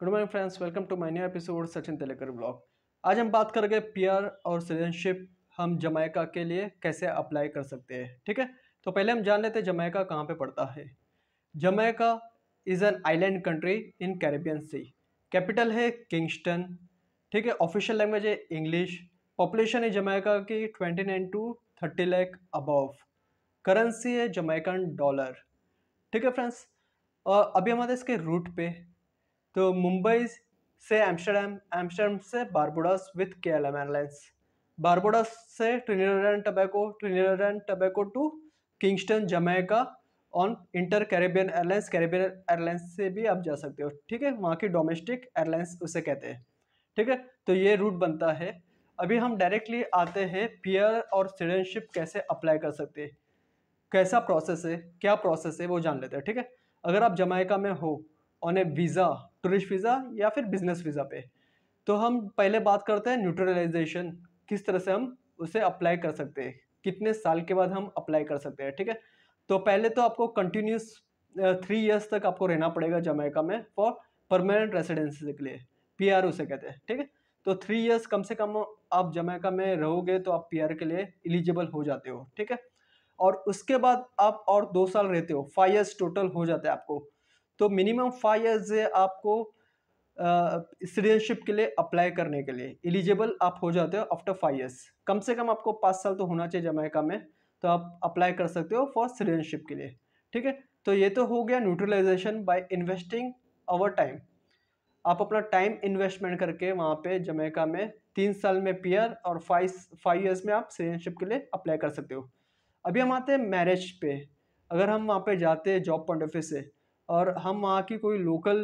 good morning friends welcome to my new episode Sachin तेलेकर blog आज हम बात करेंगे पीआर और सिटीजनशिप हम जमैका के लिए कैसे अप्लाई कर सकते हैं ठीक है तो पहले हम जान लेते हैं जमैका कहाँ पे पड़ता है Jamaica is an island country in Caribbean Sea capital है किंगस्टन ठीक है ऑफिशियल लैंग्वेज है इंग्लिश पॉपुलेशन है जमैका की twenty nine to thirty lakh above currency है जमैकन डॉलर ठीक है फ्रेंड्स अभी हमारे इसके रूट पे तो मुंबई से एम्स्टरडेम एम्स्टर्डम से Barbados with K L M airlines Barbados से Trinidad and Tobago Trinidad and Tobago to Kingston Jamaica on Inter Caribbean airlines Caribbean airlines से भी आप जा सकते हो ठीक है वहाँ की डोमेस्टिक एयरलाइंस उसे कहते हैं ठीक है तो ये रूट बनता है अभी हम डायरेक्टली आते हैं पीयर और सिटीजनशिप कैसे अप्लाई कर सकते हैं कैसा प्रोसेस है क्या प्रोसेस है वो जान लेते हैं ठीक है अगर आप जमैका में हो on a visa tourist visa या फिर बिजनेस वीज़ा पे तो हम पहले बात करते हैं न्यूट्रलाइजेशन किस तरह से हम उसे अप्लाई कर सकते हैं कितने साल के बाद हम अप्लाई कर सकते हैं ठीक है तो पहले तो आपको कंटिन्यूस थ्री इयर्स तक आपको रहना पड़ेगा जमैका में फॉर परमानेंट रेसिडेंसी के लिए पी उसे कहते हैं ठीक है तो थ्री इयर्स कम से कम आप जमैका में रहोगे तो आप पी के लिए एलिजिबल हो जाते हो ठीक है और उसके बाद आप और दो साल रहते हो फाइव इयर्स टोटल हो जाता है आपको तो मिनिमम फाइव ईयर्स आपको सिटीजनशिप के लिए अप्लाई करने के लिए एलिजिबल आप हो जाते हो आफ्टर फाइव ईयर्स कम से कम आपको पाँच साल तो होना चाहिए जमैका में तो आप अप्लाई कर सकते हो फॉर सिटीजनशिप के लिए ठीक है तो ये तो हो गया neutralization by investing our time आप अपना टाइम इन्वेस्टमेंट करके वहाँ पे जमैका में तीन साल में पियर और फाइव फाइव ईयर्स में आप सिटीजनशिप के लिए अप्लाई कर सकते हो अभी हम आते हैं मैरिज पे अगर हम वहाँ पे जाते हैं जॉब पॉइंट ऑफ व्यू से और हम वहाँ की कोई लोकल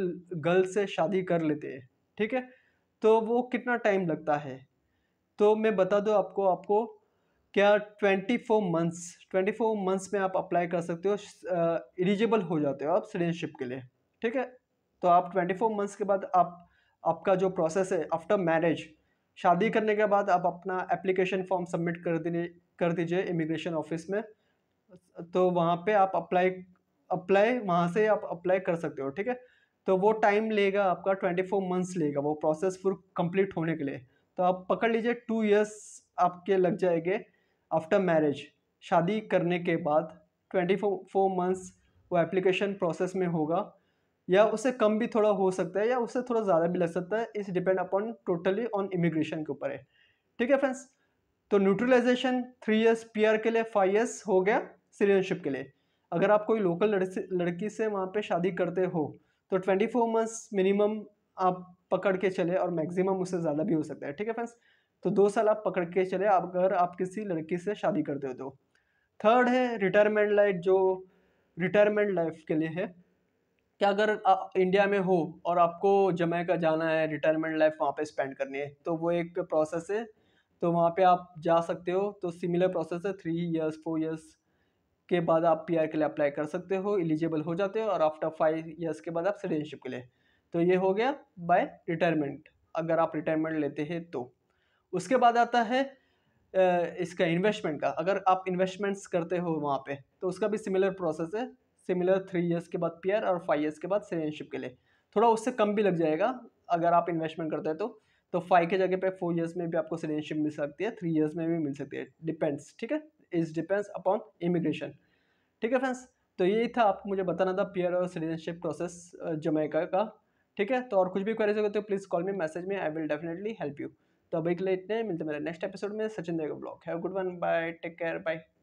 गर्ल से शादी कर लेते हैं ठीक है तो वो कितना टाइम लगता है तो मैं बता दूँ आपको आपको क्या twenty four months twenty four months में आप अप्लाई कर सकते हो एलिजिबल हो जाते हो आप सिटीजनशिप के लिए ठीक है तो आप ट्वेंटी फोर मंथ्स के बाद आप आपका जो प्रोसेस है आफ्टर मैरिज शादी करने के बाद आप अपना एप्लीकेशन फॉर्म सबमिट कर दीजिए कर दीजिए इमिग्रेशन ऑफिस में तो वहाँ पे आप अप्लाई अप्लाई वहाँ से आप अप्लाई कर सकते हो ठीक है तो वो टाइम लेगा आपका ट्वेंटी फोर मंथ्स लेगा वो प्रोसेस फुल कंप्लीट होने के लिए तो आप पकड़ लीजिए टू इयर्स आपके लग जाएंगे आफ्टर मैरिज शादी करने के बाद ट्वेंटी फोर फोर मंथ्स वो एप्लीकेशन प्रोसेस में होगा या उससे कम भी थोड़ा हो सकता है या उससे थोड़ा ज़्यादा भी लग सकता है इस depend upon totally on immigration के ऊपर है ठीक है फ्रेंड्स तो न्यूट्रलाइजेशन थ्री ईयर्स पी के लिए फाइव ईयर्स हो गया सिटीजनशिप के लिए अगर आप कोई लोकल लड़की से वहाँ पे शादी करते हो तो ट्वेंटी फोर मंथ्स मिनिमम आप पकड़ के चले और मैक्सिमम उससे ज़्यादा भी हो सकता है ठीक है फ्रेंड्स तो दो साल आप पकड़ के चले आप अगर आप किसी लड़की से शादी करते हो तो थर्ड है रिटायरमेंट लाइफ जो रिटायरमेंट लाइफ के लिए है क्या अगर आ, इंडिया में हो और आपको जमैका जाना है रिटायरमेंट लाइफ वहाँ पे स्पेंड करनी है तो वो एक प्रोसेस है तो वहाँ पे आप जा सकते हो तो सिमिलर प्रोसेस है थ्री इयर्स फोर इयर्स के बाद आप पी के लिए अप्लाई कर सकते हो एलिजिबल हो जाते हो और आफ्टर फाइव ईयर्स के बाद आप सिटीजनशिप के लिए तो ये हो गया बाय रिटायरमेंट अगर आप रिटायरमेंट लेते हैं तो उसके बाद आता है इसका इन्वेस्टमेंट का अगर आप इन्वेस्टमेंट्स करते हो वहाँ पे तो उसका भी सिमिलर प्रोसेस है सिमिलर थ्री ईयर्स के बाद पीयर और फाइव ईयर्स के बाद सिटीजनशिप के लिए थोड़ा उससे कम भी लग जाएगा अगर आप इन्वेस्टमेंट करते हैं तो तो फाइव के जगह पे फोर इयर्स में भी आपको सिटीजनशिप मिल सकती है थ्री इयर्स में भी मिल सकती है डिपेंड्स ठीक है इज डिपेंड्स अपॉन इमिग्रेशन ठीक है फ्रेंड्स तो यही था आपको मुझे बताना था पीयर और सिटीजनशिप प्रोसेस जमैका का ठीक है तो और कुछ भी क्वेरीज हो तो प्लीज़ कॉल मी मैसेज में I will definitely help you तो अभी के लिए इतने मिलते मेरे नेक्स्ट एपिसोड में सचिन देव ब्लॉग है good one bye take care bye